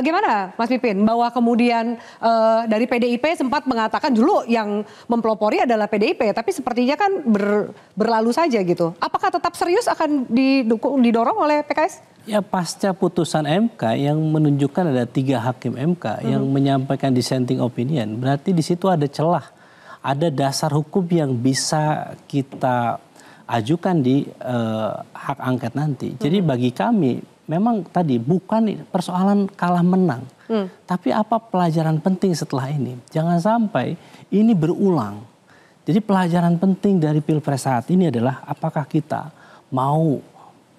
Bagaimana Mas Pipin bahwa kemudian uh, dari PDIP sempat mengatakan dulu yang mempelopori adalah PDIP tapi sepertinya kan ber, berlalu saja gitu. Apakah tetap serius akan didukung didorong oleh PKS? Ya pasca putusan MK yang menunjukkan ada tiga hakim MK hmm. yang menyampaikan dissenting opinion berarti di situ ada celah ada dasar hukum yang bisa kita ajukan di uh, hak angket nanti. Hmm. Jadi bagi kami memang tadi bukan persoalan kalah menang, hmm. tapi apa pelajaran penting setelah ini? Jangan sampai ini berulang. Jadi pelajaran penting dari pilpres saat ini adalah apakah kita mau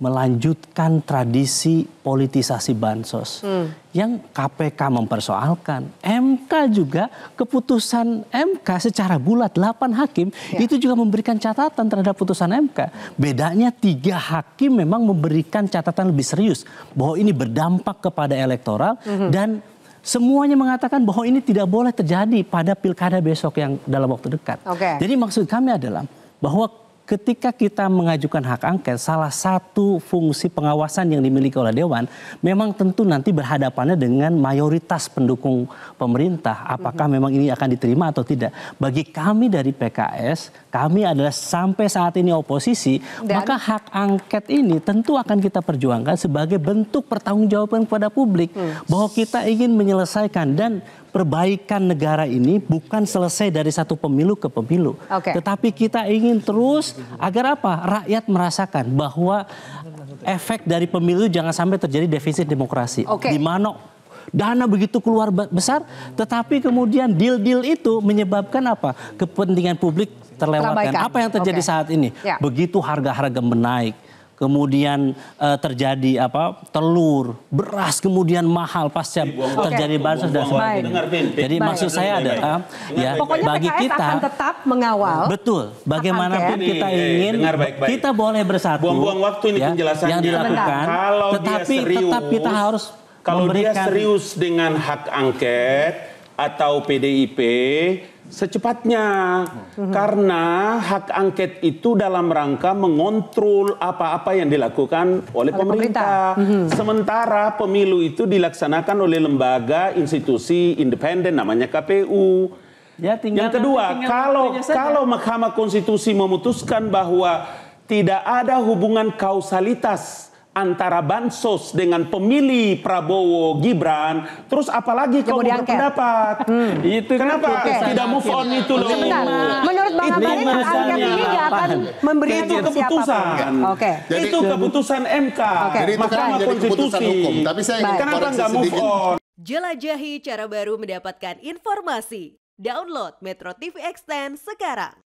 melanjutkan tradisi politisasi bansos hmm. yang KPK mempersoalkan. MK juga keputusan MK secara bulat 8 hakim ya. itu juga memberikan catatan terhadap putusan MK. Bedanya tiga hakim memang memberikan catatan lebih serius bahwa ini berdampak kepada elektoral hmm. dan semuanya mengatakan bahwa ini tidak boleh terjadi pada pilkada besok yang dalam waktu dekat. Okay. Jadi maksud kami adalah bahwa ketika kita mengajukan hak angket, salah satu fungsi pengawasan yang dimiliki oleh dewan memang tentu nanti berhadapannya dengan mayoritas pendukung pemerintah. Apakah mm-hmm. memang ini akan diterima atau tidak? Bagi kami dari PKS, kami adalah sampai saat ini oposisi, Dan... maka hak angket ini tentu akan kita perjuangkan sebagai bentuk pertanggungjawaban kepada publik hmm. bahwa kita ingin menyelesaikan dan perbaikan negara ini bukan selesai dari satu pemilu ke pemilu. Okay. Tetapi kita ingin terus agar apa? Rakyat merasakan bahwa efek dari pemilu jangan sampai terjadi defisit demokrasi. Okay. Di mana dana begitu keluar besar, tetapi kemudian deal-deal itu menyebabkan apa? Kepentingan publik terlewatkan. Terabaikan. Apa yang terjadi okay. saat ini? Yeah. Begitu harga-harga menaik kemudian uh, terjadi apa telur, beras kemudian mahal pasca Dibuang iya, terjadi okay. bansos dan sebagainya. Jadi baik. maksud saya ada uh, ya Pokoknya bagi PKS kita akan tetap mengawal. Betul. Bagaimanapun okay. kita iya, iya, ingin Dengar baik -baik. kita boleh bersatu. Buang-buang waktu ini ya, penjelasannya. Yang dilakukan. Kalau tetapi dia serius, tetap kita harus kalau dia serius dengan hak angket atau PDIP secepatnya hmm. karena hak angket itu dalam rangka mengontrol apa-apa yang dilakukan oleh, oleh pemerintah. pemerintah. Hmm. Sementara pemilu itu dilaksanakan oleh lembaga institusi independen namanya KPU. Ya, yang kedua, tinggal kalau kalau Mahkamah Konstitusi memutuskan bahwa tidak ada hubungan kausalitas antara bansos dengan pemilih Prabowo Gibran terus apalagi kau berpendapat hmm. itu kenapa okay. tidak move on itu loh Sebentar. menurut Bang Abalin angket ini nggak akan memberi itu keputusan okay. itu keputusan MK okay. jadi itu kan Mahkamah jadi Konstitusi hukum. tapi saya ingin kenapa nggak move on jelajahi cara baru mendapatkan informasi download Metro TV Extend sekarang